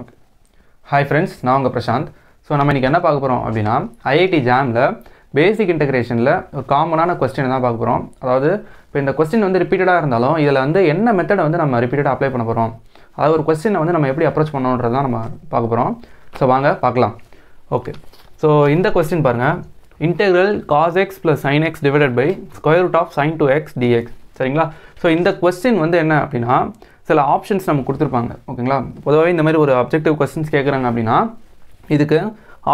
okay hi friends நான் உங்கள் Prashanth so நம்ம இன்றைக்கி என்ன பார்க்க போகிறோம் அப்படின்னா ஐஐடி ஜாமில் பேசிக் இன்டகிரேஷனில் ஒரு காமனான கொஸ்டின் தான் பார்க்க போகிறோம் அதாவது இப்போ இந்த கொஸ்டின் வந்து ரிப்பீட்டடாக இருந்தாலும் இதில் வந்து என்ன மெத்தடை வந்து நம்ம ரிப்பீட்டடாக அப்ளை பண்ண போகிறோம் அதாவது ஒரு கொஸ்டினை வந்து நம்ம எப்படி அப்ரோச் பண்ணணுன்றது தான் நம்ம பார்க்க போகிறோம் ஸோ வாங்க பார்க்கலாம் ஓகே ஸோ இந்த கொஸ்டின் பாருங்கள் integral cos x plus sine x divided by square root of sine two x dx சரிங்களா ஸோ இந்த கொஸ்டின் வந்து என்ன அப்படின்னா சில ஆப்ஷன்ஸ் நம்ம கொடுத்துருப்பாங்க ஓகேங்களா பொதுவாகவே இந்த மாதிரி ஒரு அப்ஜெக்டிவ் கொஸ்டின்ஸ் கேட்குறாங்க அப்படின்னா இதுக்கு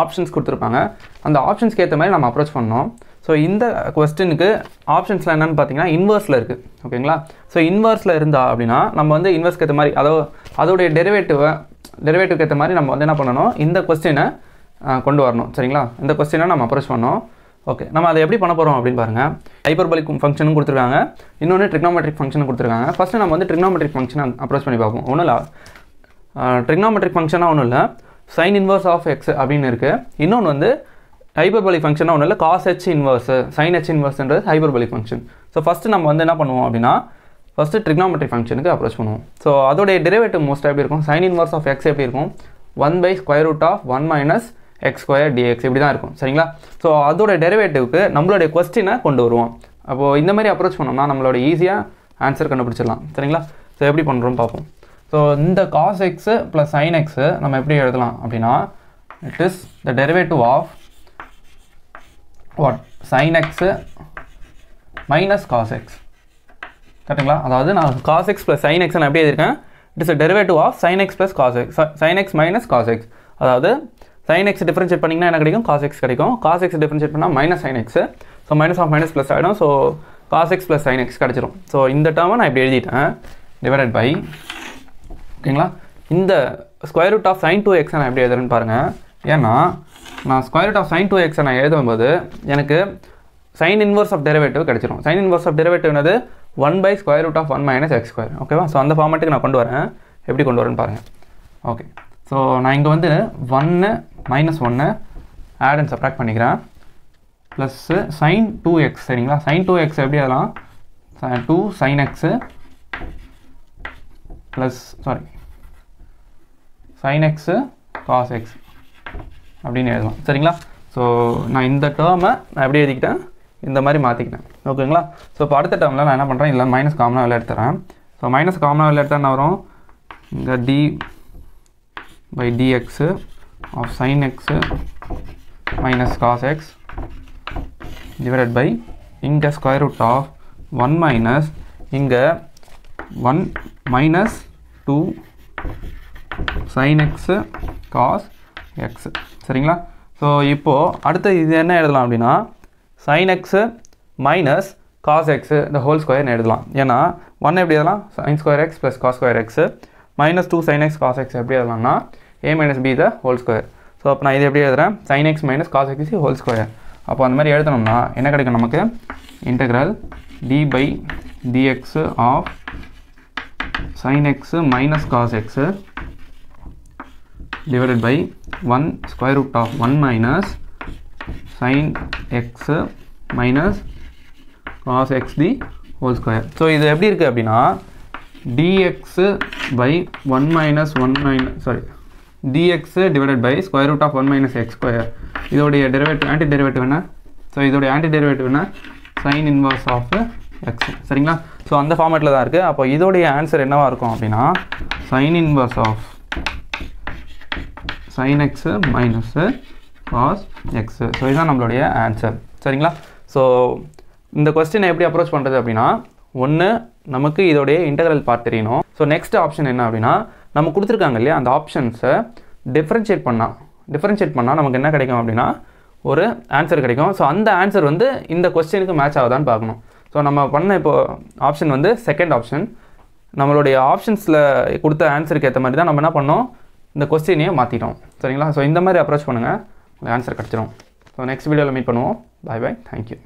ஆப்ஷன்ஸ் கொடுத்துருப்பாங்க அந்த ஆப்ஷன்ஸ்க்கு ஏற்ற மாதிரி நம்ம அப்ரோச் பண்ணோம் ஸோ இந்த கொஸ்டினுக்கு ஆப்ஷன்ஸ்லாம் என்னென்னு பார்த்தீங்கன்னா இன்வர்ஸில் இருக்குது ஓகேங்களா ஸோ இன்வர்ஸில் இருந்தா அப்படின்னா நம்ம வந்து இன்வர்ஸ்க்கு ஏற்ற மாதிரி அதோ அதோடைய டெரிவேட்டிவை டெரிவேட்டிவ்க்கு ஏற்ற மாதிரி நம்ம வந்து என்ன பண்ணணும் இந்த கொஸ்டினை கொண்டு வரணும் சரிங்களா இந்த கொஸ்டினை நம்ம அப்ரோச் பண்ணோம் ஓகே நம்ம அதை எப்படி பண்ண போகிறோம் அப்படின்னு பாருங்கள் ஹைப்பர்பலிக் ஃபங்க்ஷனும் கொடுத்துருக்காங்க இன்னொன்று ட்ரிக்னாமெட்ரிக் ஃபங்க்ஷனும் கொடுத்துருக்காங்க ஃபஸ்ட்டு நம்ம வந்து ட்ரிக்னாமெட்ரிக் ஃபங்க்ஷன் அப்ரோச் பண்ணி பார்ப்போம் ஒன்றும் இல்லை ட்ரிக்னாமெட்ரிக் ஃபங்க்ஷனாக ஒன்றும் இல்லை சைன் இன்வர்ஸ் ஆஃப் எக்ஸ் அப்படின்னு இருக்குது இன்னொன்று வந்து ஹைப்பர்பலிக் ஃபங்க்ஷனாக ஒன்றும் இல்லை cos h inverse sine h இன்வர்ஸ்ன்றது ஹைபர்பலிக் ஃபங்க்ஷன் ஸோ ஃபஸ்ட்டு நம்ம வந்து என்ன பண்ணுவோம் அப்படின்னா ஃபஸ்ட்டு ட்ரிக்னாமெட்ரிக் ஃபங்க்ஷனுக்கு அப்ரோச் பண்ணுவோம் ஸோ அதோடைய டெரிவேட்டிவ் மோஸ்ட்டாக எப்படி இருக்கும் சைன் இன்வர்ஸ் ஆஃப் எக்ஸ் எப்படி இருக்கும் one by square root of one minus x square dx இப்படி தான் இருக்கும் சரிங்களா ஸோ அதோட டெரிவேட்டிவ்க்கு நம்மளுடைய கொஸ்டினை கொண்டு வருவோம் அப்போது இந்த மாதிரி அப்ரோச் பண்ணோம்னா நம்மளோட ஈஸியாக ஆன்சர் கண்டுபிடிச்சிடலாம் சரிங்களா ஸோ எப்படி பண்ணுறோம் பார்ப்போம் ஸோ இந்த cos x plus sine x நம்ம எப்படி எழுதலாம் அப்படின்னா it is the derivative of what sine x minus cos x கரெக்டுங்களா அதாவது நான் cos x plus sine x நான் எப்படி எழுதியிருக்கேன் it is a derivative of sine x plus cos x sine x minus cos x அதாவது sine x differentiate பண்ணிங்கன்னா என்ன கிடைக்கும் காஸ் எக்ஸ் கிடைக்கும் காஸ் எக்ஸ் டிஃபரன்ஷியேட் பண்ணால் minus sine x so minus of minus plus ஆகிடும் so cos x plus sine x கிடச்சிரும் so இந்த டேர்மை நான் இப்படி எழுதிட்டேன் டிவைட் பை ஓகேங்களா இந்த square root of sine two எக்ஸை நான் எப்படி எழுதுறேன்னு பாருங்கள் ஏன்னா நான் square root of sine two எக்ஸை நான் எழுதும்போது எனக்கு சைன் இன்வர்ஸ் ஆஃப் டெரிவேட்டிவ் கிடச்சிரும் சைன் இன்வர்ஸ் ஆஃப் டெரிவேட்டிவ்னது one by square root of one minus x square ஓகேவா ஸோ அந்த ஃபார்மேட்டுக்கு நான் கொண்டு வரேன் எப்படி கொண்டு வரேன்னு பாருங்கள் ஓகே ஸோ நான் இங்கே வந்து ஒன்று மைனஸ் ஒன்று ஆட் அண்ட் சப்ராக்ட் பண்ணிக்கிறேன் ப்ளஸ்ஸு சைன் டூ எக்ஸ் சரிங்களா சைன் டூ எக்ஸ் எப்படி அதெல்லாம் two sine x plus sorry sine x cos x அப்படின்னு எழுதலாம் சரிங்களா ஸோ நான் இந்த டேர்மை நான் எப்படி எழுதிக்கிட்டேன் இந்த மாதிரி மாற்றிக்கிட்டேன் ஓகேங்களா ஸோ இப்போ அடுத்த டேர்மில் நான் என்ன பண்ணுறேன் இல்லை மைனஸ் காமனாக விளையாடுறேன் எடுத்துறேன் ஸோ மைனஸ் காமனாக விளையாடுறேன் என்ன வரும் இந்த d by dx of sine x minus cos x divided by இங்கே square root of one minus இங்கே one minus two sine x cos x சரிங்களா ஸோ இப்போது அடுத்து இது என்ன எழுதலாம் அப்படின்னா sine x minus cos x இந்த ஹோல் ஸ்கொயர்னு எழுதலாம் ஏன்னா ஒன் எப்படி எழுதலாம் sine square x plus cos square x minus two sine x cos x எப்படி எழுதலாம்னா a minus b the whole square so அப்போ நான் இது எப்படி எழுதுகிறேன் sine x minus cos x whole square அப்போ அந்த மாதிரி எழுதணும்னா என்ன கிடைக்கும் நமக்கு integral d by dx of sine x minus cos x divided by one square root of one minus sine x minus cos x the whole square so இது எப்படி இருக்குது அப்படின்னா dx by one minus one minus sorry dx divided by square root of 1 minus x square இதோடைய derivative anti derivative என்ன so இதோடைய anti derivative என்ன sin inverse of x சரிங்களா so அந்த ஃபார்மேட்டில் இருக்கு இருக்குது அப்போ இதோடைய answer என்ன வாருக்கும் அப்பினா sin inverse of sin x minus cos x so இதான் நம்மளுடைய answer சரிங்களா so இந்த question எப்படி approach பண்ணுறது அப்பினா ஒன்று நமக்கு இதோடைய integral part so next option என்ன அப்படின்னா நம்ம கொடுத்துருக்காங்க இல்லையா அந்த ஆப்ஷன்ஸை டிஃப்ரென்ஷியேட் பண்ணால் டிஃப்ரென்ஷியேட் பண்ணால் நமக்கு என்ன கிடைக்கும் அப்படின்னா ஒரு ஆன்சர் கிடைக்கும் ஸோ அந்த ஆன்சர் வந்து இந்த கொஸ்டினுக்கு மேட்ச் ஆகுதான்னு பார்க்கணும் ஸோ நம்ம பண்ண இப்போ ஆப்ஷன் வந்து செகண்ட் ஆப்ஷன் நம்மளுடைய ஆப்ஷன்ஸில் கொடுத்த ஆன்சருக்கு ஏற்ற மாதிரி தான் நம்ம என்ன பண்ணோம் இந்த கொஸ்டினையே மாற்றிட்டோம் சரிங்களா ஸோ இந்த மாதிரி அப்ரோச் பண்ணுங்கள் உங்களுக்கு ஆன்சர் கிடச்சிரும் ஸோ நெக்ஸ்ட் வீடியோவில் மீட் பண்ணுவோம் பாய் பாய் தேங்க்யூ